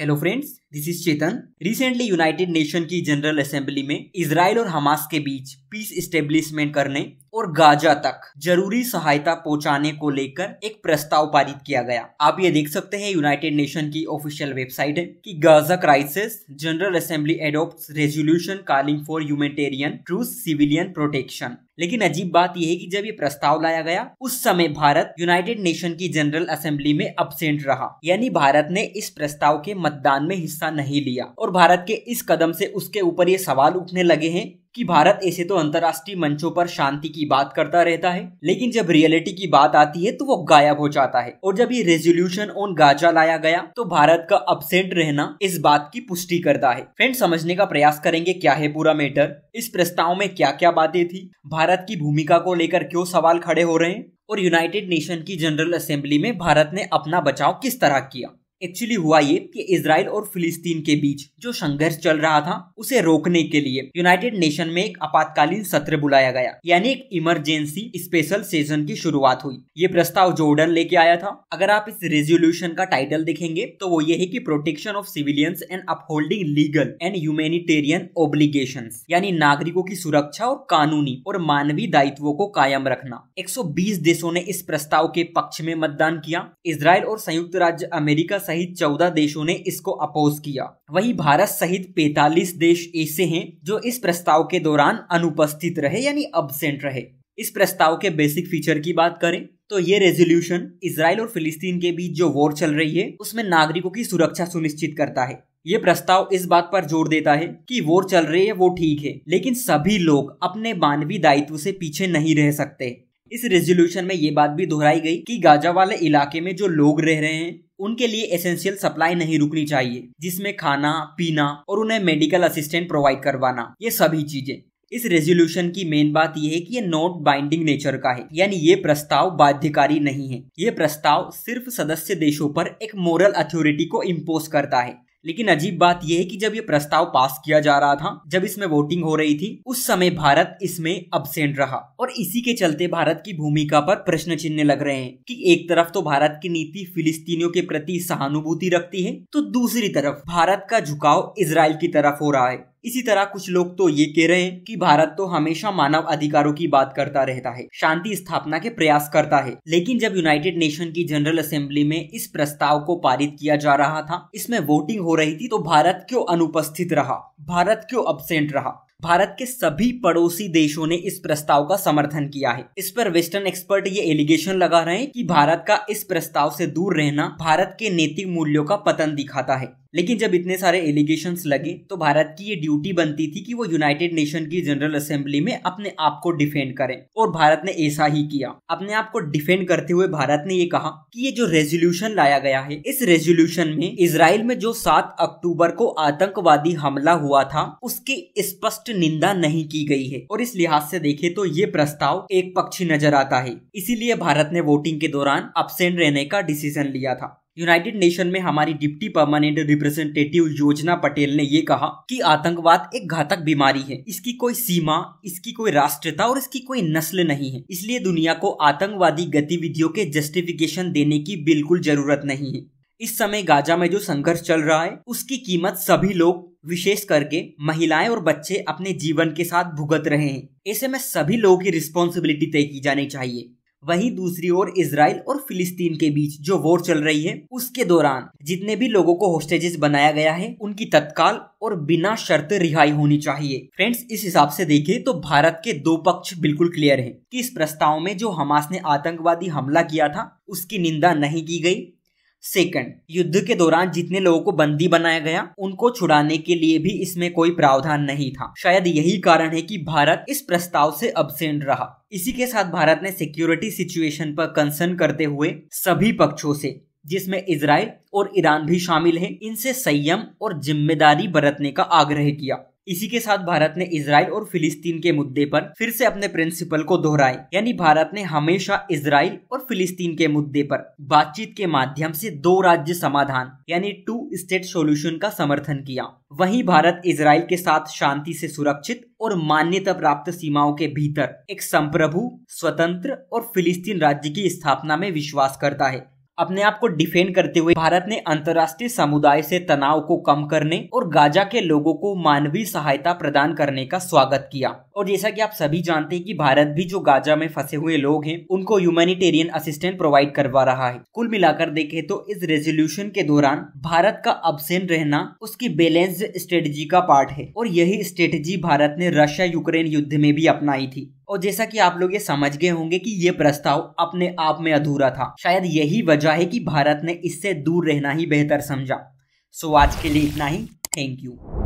hello friends this is Chetan recently United Nation की general assembly में Israel और Hamas के बीच पीस स्टेब्लिशमेंट करने और गाजा तक जरूरी सहायता पहुंचाने को लेकर एक प्रस्ताव पारित किया गया आप ये देख सकते हैं यूनाइटेड नेशन की ऑफिशियल वेबसाइट है कि Gaza crisis general assembly adopt resolution calling for humanitarian truce civilian protection लेकिन अजीब बात यह है कि जब ये प्रस्ताव लाया गया उस समय भारत यूनाइटेड नेशन की जनरल असेंबली में अब्सेंट रहा यानी भारत ने इस प्रस्ताव के मतदान में हिस्सा नहीं लिया और भारत के इस कदम से उसके ऊपर ये सवाल उठने लगे हैं कि भारत ऐसे तो अंतर्राष्ट्रीय मंचों पर शांति की बात करता रहता है लेकिन जब रियलिटी की बात आती है तो वो गायब हो जाता है और जब ये रेजोल्यूशन ऑन गाजा लाया गया तो भारत का अपसेंट रहना इस बात की पुष्टि करता है फ्रेंड समझने का प्रयास करेंगे क्या है पूरा मैटर इस प्रस्ताव में क्या क्या बातें थी भारत की भूमिका को लेकर क्यों सवाल खड़े हो रहे हैं और यूनाइटेड नेशन की जनरल असेंबली में भारत ने अपना बचाव किस तरह किया एक्चुअली हुआ ये कि इसराइल और फिलिस्तीन के बीच जो संघर्ष चल रहा था उसे रोकने के लिए यूनाइटेड नेशन में एक आपातकालीन सत्र बुलाया गया यानी एक इमरजेंसी स्पेशल सेशन की शुरुआत हुई ये प्रस्ताव जोर्डन लेके आया था अगर आप इस रेजोल्यूशन का टाइटल देखेंगे तो वो ये है की protection of civilians and upholding legal and humanitarian obligation यानी नागरिकों की सुरक्षा और कानूनी और मानवीय दायित्वों को कायम रखना 120 देशों ने इस प्रस्ताव के पक्ष में मतदान किया इसराइल और संयुक्त राज्य अमेरिका सहित 14 देशों ने इसको अपोज किया वहीं भारत सहित 45 देश ऐसे हैं जो इस प्रस्ताव के दौरान अनुपस्थित रहे यानी अबसेंट रहे इस प्रस्ताव के बेसिक फीचर की बात करें तो ये रेजोल्यूशन इसराइल और फिलिस्तीन के बीच जो वॉर चल रही है उसमें नागरिकों की सुरक्षा सुनिश्चित करता है ये प्रस्ताव इस बात पर जोर देता है कि वॉर चल रही है वो ठीक है लेकिन सभी लोग अपने मानवीय दायित्व से पीछे नहीं रह सकते इस रेजोल्यूशन में ये बात भी दोहराई गई कि गाजा वाले इलाके में जो लोग रह रहे हैं उनके लिए एसेंशियल सप्लाई नहीं रुकनी चाहिए जिसमें खाना पीना और उन्हें मेडिकल असिस्टेंट प्रोवाइड करवाना ये सभी चीजें इस रेजोल्यूशन की मेन बात यह है कि ये नॉट बाइंडिंग नेचर का है यानी ये प्रस्ताव बाध्यकारी नहीं है ये प्रस्ताव सिर्फ सदस्य देशों पर एक मोरल अथॉरिटी को इम्पोज करता है लेकिन अजीब बात यह है कि जब ये प्रस्ताव पास किया जा रहा था जब इसमें वोटिंग हो रही थी उस समय भारत इसमें अबसेंट रहा और इसी के चलते भारत की भूमिका पर प्रश्न चिन्ह लग रहे हैं कि एक तरफ तो भारत की नीति फिलिस्तीनियों के प्रति सहानुभूति रखती है तो दूसरी तरफ भारत का झुकाव इसराइल की तरफ हो रहा है इसी तरह कुछ लोग तो ये कह रहे हैं कि भारत तो हमेशा मानव अधिकारों की बात करता रहता है शांति स्थापना के प्रयास करता है लेकिन जब यूनाइटेड नेशन की जनरल असेंबली में इस प्रस्ताव को पारित किया जा रहा था इसमें वोटिंग हो रही थी तो भारत क्यों अनुपस्थित रहा भारत क्यों अब्सेंट रहा भारत के सभी पड़ोसी देशों ने इस प्रस्ताव का समर्थन किया है इस पर वेस्टर्न एक्सपर्ट ये एलिगेशन लगा रहे हैं कि भारत का इस प्रस्ताव से दूर रहना भारत के नैतिक मूल्यों का पतन दिखाता है लेकिन जब इतने सारे एलिगेशन लगे तो भारत की ये ड्यूटी बनती थी कि वो यूनाइटेड नेशन की जनरल असेंबली में अपने आप को डिफेंड करें और भारत ने ऐसा ही किया अपने आप को डिफेंड करते हुए भारत ने ये कहा कि ये जो रेजोल्यूशन लाया गया है इस रेजोल्यूशन में इसराइल में जो सात अक्टूबर को आतंकवादी हमला हुआ था उसकी स्पष्ट निंदा नहीं की गई है और इस लिहाज से देखे तो ये प्रस्ताव एक पक्षी नजर आता है इसीलिए भारत ने वोटिंग के दौरान अपसेंट रहने का डिसीजन लिया था यूनाइटेड नेशन में हमारी डिप्टी परमानेंट रिप्रेजेंटेटिव योजना पटेल ने ये कहा कि आतंकवाद एक घातक बीमारी है इसकी कोई सीमा इसकी कोई राष्ट्रता और इसकी कोई नस्ल नहीं है इसलिए दुनिया को आतंकवादी गतिविधियों के जस्टिफिकेशन देने की बिल्कुल जरूरत नहीं है इस समय गाजा में जो संघर्ष चल रहा है उसकी कीमत सभी लोग विशेष करके महिलाएं और बच्चे अपने जीवन के साथ भुगत रहे हैं ऐसे में सभी लोगों की रिस्पॉन्सिबिलिटी तय की जानी चाहिए वहीं दूसरी ओर इसराइल और फिलिस्तीन के बीच जो वोर चल रही है उसके दौरान जितने भी लोगों को होस्टेजेस बनाया गया है उनकी तत्काल और बिना शर्त रिहाई होनी चाहिए फ्रेंड्स इस हिसाब से देखें तो भारत के दो पक्ष बिल्कुल क्लियर हैं कि इस प्रस्ताव में जो हमास ने आतंकवादी हमला किया था उसकी निंदा नहीं की गई सेकंड युद्ध के दौरान जितने लोगों को बंदी बनाया गया उनको छुड़ाने के लिए भी इसमें कोई प्रावधान नहीं था शायद यही कारण है कि भारत इस प्रस्ताव से अबसेंट रहा इसी के साथ भारत ने सिक्योरिटी सिचुएशन पर कंसर्न करते हुए सभी पक्षों से जिसमें इसराइल और ईरान भी शामिल है इनसे संयम और जिम्मेदारी बरतने का आग्रह किया इसी के साथ भारत ने इसराइल और फिलिस्तीन के मुद्दे पर फिर से अपने प्रिंसिपल को दोहराए यानी भारत ने हमेशा इसराइल और फिलिस्तीन के मुद्दे पर बातचीत के माध्यम से दो राज्य समाधान यानी टू स्टेट सॉल्यूशन का समर्थन किया वहीं भारत इसराइल के साथ शांति से सुरक्षित और मान्यता प्राप्त सीमाओं के भीतर एक संप्रभु स्वतंत्र और फिलिस्तीन राज्य की स्थापना में विश्वास करता है अपने आप को डिफेंड करते हुए भारत ने अंतर्राष्ट्रीय समुदाय से तनाव को कम करने और गाजा के लोगों को मानवीय सहायता प्रदान करने का स्वागत किया और जैसा कि आप सभी जानते हैं कि भारत भी जो गाजा में फंसे हुए लोग हैं उनको ह्यूमैनिटेरियन असिस्टेंट प्रोवाइड करवा रहा है कुल मिलाकर देखें तो इस रेजोल्यूशन के दौरान भारत का अबसेन रहना उसकी बैलेंस्ड स्ट्रेटजी का पार्ट है और यही स्ट्रेटेजी भारत ने रशिया यूक्रेन युद्ध में भी अपनाई थी और जैसा कि आप लोग ये समझ गए होंगे कि ये प्रस्ताव अपने आप में अधूरा था शायद यही वजह है कि भारत ने इससे दूर रहना ही बेहतर समझा सो आज के लिए इतना ही थैंक यू